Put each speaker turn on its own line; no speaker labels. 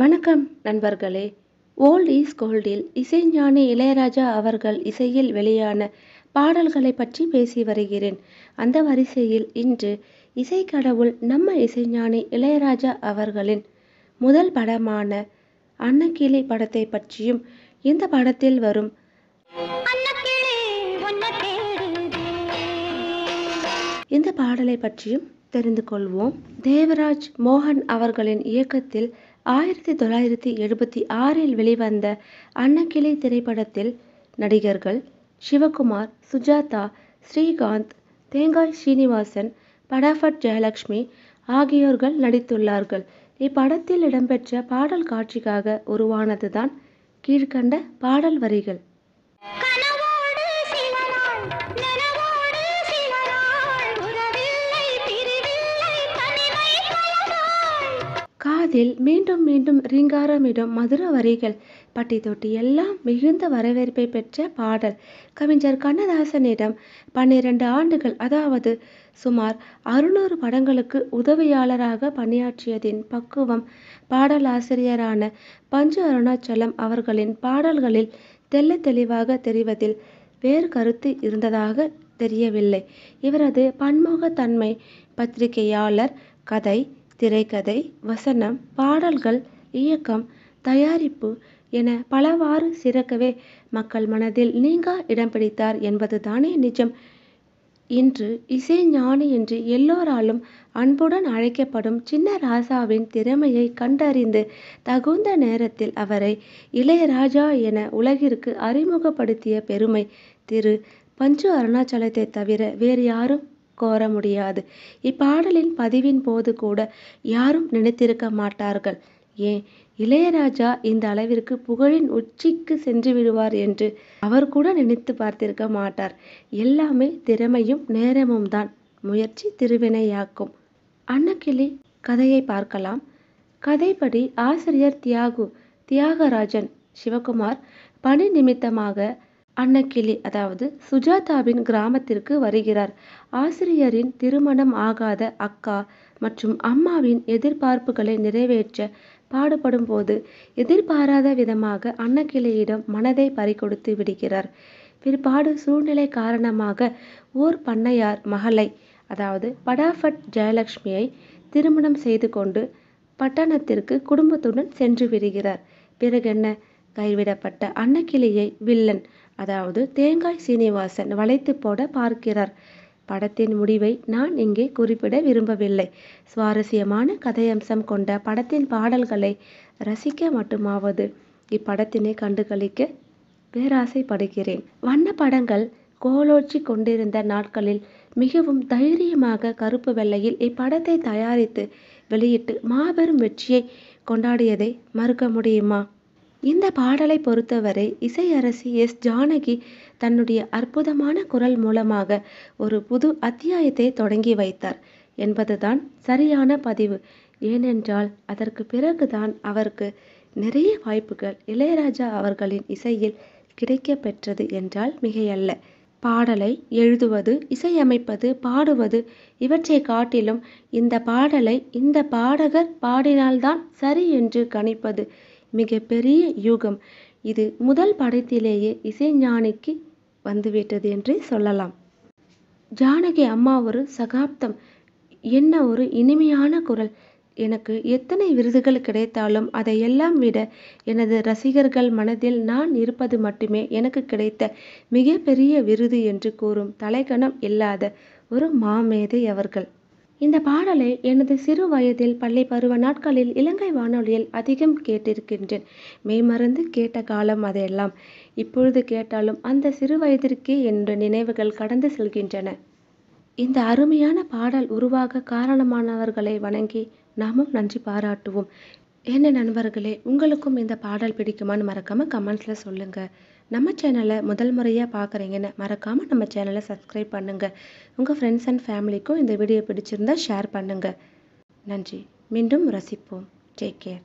வணக்கம் நண்பர்களே volt is கோல்டில் இசைஞானி இளையராஜா அவர்கள் இசையில் வெளியான பாடல்களை பற்றி பேசி வருகிறேன் அந்த வரிசையில் இன்று இசை கடவுள் நம்ம இசைஞானி இளையராஜா அவர்களின் முதல் படமான அன்னக்கிளி படத்தை பற்றியும் இந்த படத்தில் வரும் இந்த பாடலை பற்றியும் தெரிந்து கொள்வோம் தேவராஜ் மோகன் அவர்களின் இயக்கத்தில் ஆயிரத்தி தொள்ளாயிரத்தி எழுபத்தி ஆறில் வெளிவந்த அன்னக்கிளை திரைப்படத்தில் நடிகர்கள் சிவகுமார் சுஜாதா ஸ்ரீகாந்த் தேங்காய் ஸ்ரீனிவாசன் படாஃபட் ஜெயலட்சுமி ஆகியோர்கள் நடித்துள்ளார்கள் இப்படத்தில் இடம்பெற்ற பாடல் காட்சிக்காக உருவானதுதான் கீழ்கண்ட பாடல் வரிகள் அதில் மீண்டும் மீண்டும் ரீங்காரமிடும் மதுர வரிகள் பட்டி தொட்டி எல்லாம் மிகுந்த வரவேற்பை பெற்ற பாடல் கவிஞர் கண்ணதாசனிடம் பன்னிரண்டு ஆண்டுகள் அதாவது சுமார் அறுநூறு படங்களுக்கு உதவியாளராக பணியாற்றியதின் பக்குவம் பாடலாசிரியரான பஞ்சு அருணாச்சலம் அவர்களின் பாடல்களில் தெல்ல தெளிவாக தெரிவதில் வேறு கருத்து இருந்ததாக தெரியவில்லை இவரது பன்முகத்தன்மை பத்திரிகையாளர் கதை திரைக்கதை வசனம் பாடல்கள் இயக்கம் தயாரிப்பு என பலவாறு சிறக்கவே மக்கள் மனதில் நீங்கா இடம் பிடித்தார் என்பதுதானே நிஜம். இன்று ஞானி என்று எல்லோராலும் அன்புடன் அழைக்கப்படும் சின்ன ராசாவின் திறமையை கண்டறிந்து தகுந்த நேரத்தில் அவரை இளையராஜா என உலகிற்கு அறிமுகப்படுத்திய பெருமை திரு. பஞ்சு அருணாச்சலத்தை தவிர வேறு யாரும் கோர முடியாது இப்பாடலின் பதிவின் போது கூட யாரும் நினைத்திருக்க மாட்டார்கள் ஏன் இளையராஜா இந்த அளவிற்கு புகழின் உச்சிக்கு சென்று விடுவார் என்று அவர் கூட நினைத்து பார்த்திருக்க மாட்டார் எல்லாமே திறமையும் நேரமும் தான் முயற்சி திருவினையாக்கும் அன்னக்கிளி கதையை பார்க்கலாம் கதைப்படி ஆசிரியர் தியாகு தியாகராஜன் சிவகுமார் பணி நிமித்தமாக அன்னக்கிளி அதாவது சுஜாதாவின் கிராமத்திற்கு வருகிறார் ஆசிரியரின் திருமணம் ஆகாத அக்கா மற்றும் அம்மாவின் எதிர்பார்ப்புகளை நிறைவேற்ற பாடுபடும் போது எதிர்பாராத விதமாக அன்னக்கிளியிடம் மனதை பறிகொடுத்து விடுகிறார் பிற்பாடு சூழ்நிலை காரணமாக ஓர் பண்ணையார் மகளை அதாவது படாஃபட் ஜெயலட்சுமியை திருமணம் செய்து கொண்டு பட்டணத்திற்கு குடும்பத்துடன் சென்று விடுகிறார் பிறகென்ன கைவிடப்பட்ட அன்னக்கிளியை வில்லன் அதாவது தேங்காய் சீனிவாசன் வளைத்து போட பார்க்கிறார் படத்தின் முடிவை நான் இங்கே குறிப்பிட விரும்பவில்லை சுவாரஸ்யமான கதையம்சம் கொண்ட படத்தின் பாடல்களை ரசிக்க மட்டுமாவது இப்படத்தினை கண்டுகளிக்க பேராசைப்படுகிறேன் வண்ண படங்கள் கோலோச்சி கொண்டிருந்த நாட்களில் மிகவும் தைரியமாக கருப்பு வெள்ளையில் இப்படத்தை தயாரித்து வெளியிட்டு மாபெரும் வெற்றியை கொண்டாடியதை மறுக்க முடியுமா இந்த பாடலை பொறுத்தவரை இசையரசி எஸ். ஜானகி தன்னுடைய அற்புதமான குரல் மூலமாக ஒரு புது அத்தியாயத்தை தொடங்கி வைத்தார் என்பதுதான் சரியான பதிவு. ஏனென்றால் அதற்கு பிறகுதான் அவருக்கு நிறைய வாய்ப்புகள் இளையராஜா அவர்களின் இசையில் கிடைக்க பெற்றது என்றால் மிகையல்ல. பாடலை எழுதுவது இசையமைப்பது பாடுவது இவற்றை காட்டிலும் இந்த பாடலை இந்த பாடகர் பாடினால்தான் சரி என்று கணிப்பது மிகப்பெரிய யூகம் இது முதல் படத்திலேயே இசைஞானிக்கு வந்துவிட்டது என்றே சொல்லலாம் ஜானகி அம்மா ஒரு சகாப்தம் என்ன ஒரு இனிமையான குரல் எனக்கு எத்தனை விருதுகள் கிடைத்தாலும் அதையெல்லாம் விட எனது ரசிகர்கள் மனதில் நான் இருப்பது மட்டுமே எனக்கு கிடைத்த மிகப்பெரிய விருது என்று கூறும் தலைக்கணம் இல்லாத ஒரு மாமேதை அவர்கள் இந்த பாடலை எனது சிறு வயதில் பள்ளி பருவ நாட்களில் இலங்கை வானொலியில் அதிகம் கேட்டிருக்கின்றேன் மெய்மறந்து கேட்ட காலம் அதையெல்லாம் இப்பொழுது கேட்டாலும் அந்த சிறு வயதிற்கே என்னுடைய நினைவுகள் கடந்து செல்கின்றன இந்த அருமையான பாடல் உருவாக காரணமானவர்களை வணங்கி நாமும் நன்றி பாராட்டுவோம் என்ன நண்பர்களே உங்களுக்கும் இந்த பாடல் பிடிக்குமான்னு மறக்காமல் கமெண்ட்ஸில் சொல்லுங்கள் நம்ம சேனலை முதல் முறையாக பார்க்குறீங்கன்னு மறக்காமல் நம்ம சேனலை சப்ஸ்கிரைப் பண்ணுங்கள் உங்கள் ஃப்ரெண்ட்ஸ் அண்ட் ஃபேமிலிக்கும் இந்த வீடியோ பிடிச்சிருந்தா ஷேர் பண்ணுங்கள் நன்றி மீண்டும் ரசிப்போம் டேக் கேர்